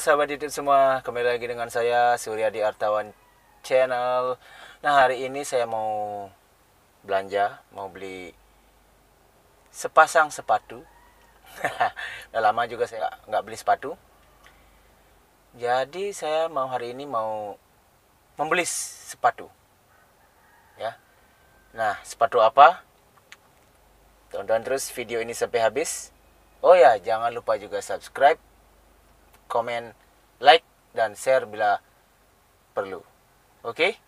sahabat YouTube semua, kembali lagi dengan saya Surya di Artawan Channel. Nah, hari ini saya mau belanja, mau beli sepasang sepatu. Udah lama juga saya nggak beli sepatu. Jadi saya mau hari ini mau membeli sepatu. Ya. Nah, sepatu apa? Tonton terus video ini sampai habis. Oh ya, jangan lupa juga subscribe komen, like, dan share bila perlu. Oke?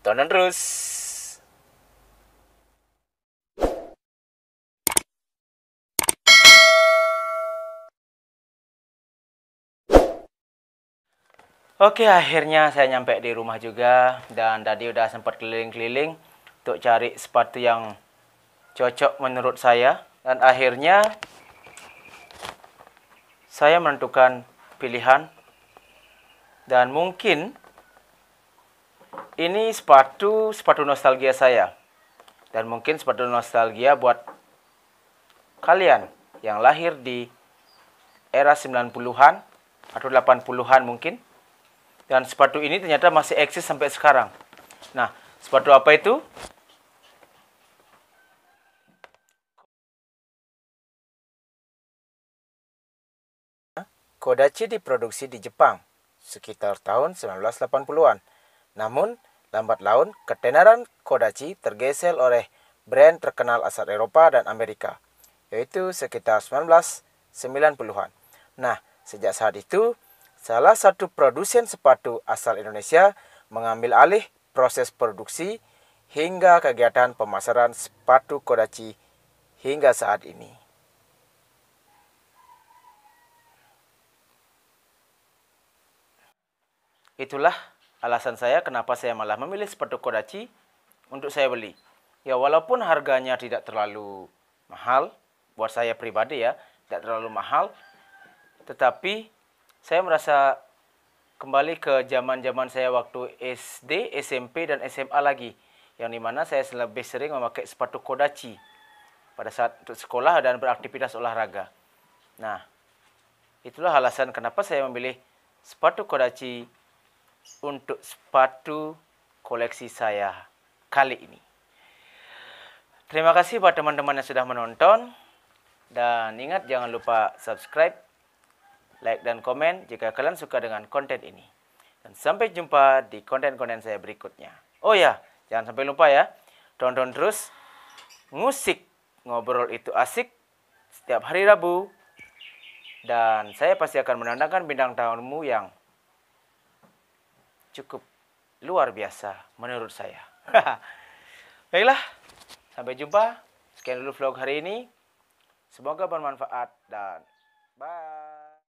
Tonton terus! Oke, akhirnya saya nyampe di rumah juga dan tadi udah sempat keliling-keliling untuk cari sepatu yang cocok menurut saya dan akhirnya saya menentukan pilihan dan mungkin ini sepatu sepatu nostalgia saya dan mungkin sepatu nostalgia buat kalian yang lahir di era 90-an atau 80-an mungkin dan sepatu ini ternyata masih eksis sampai sekarang. Nah, sepatu apa itu? Kodachi diproduksi di Jepang sekitar tahun 1980-an. Namun, lambat laun ketenaran Kodachi tergesel oleh brand terkenal asal Eropa dan Amerika, yaitu sekitar 1990-an. Nah, sejak saat itu, salah satu produsen sepatu asal Indonesia mengambil alih proses produksi hingga kegiatan pemasaran sepatu Kodachi hingga saat ini. Itulah alasan saya kenapa saya malah memilih sepatu Kodachi untuk saya beli. Ya walaupun harganya tidak terlalu mahal, buat saya pribadi ya, tidak terlalu mahal, tetapi saya merasa kembali ke zaman-zaman saya waktu SD, SMP, dan SMA lagi. Yang dimana saya lebih sering memakai sepatu Kodachi pada saat untuk sekolah dan beraktivitas olahraga. Nah, itulah alasan kenapa saya memilih sepatu Kodachi untuk sepatu koleksi saya kali ini. Terima kasih buat teman-teman yang sudah menonton. Dan ingat jangan lupa subscribe, like dan komen jika kalian suka dengan konten ini. Dan sampai jumpa di konten-konten saya berikutnya. Oh ya, jangan sampai lupa ya. Tonton terus musik ngobrol itu asik setiap hari Rabu. Dan saya pasti akan menandakan bintang tahunmu yang cukup luar biasa menurut saya. Baiklah, sampai jumpa. Sekian dulu vlog hari ini. Semoga bermanfaat dan bye.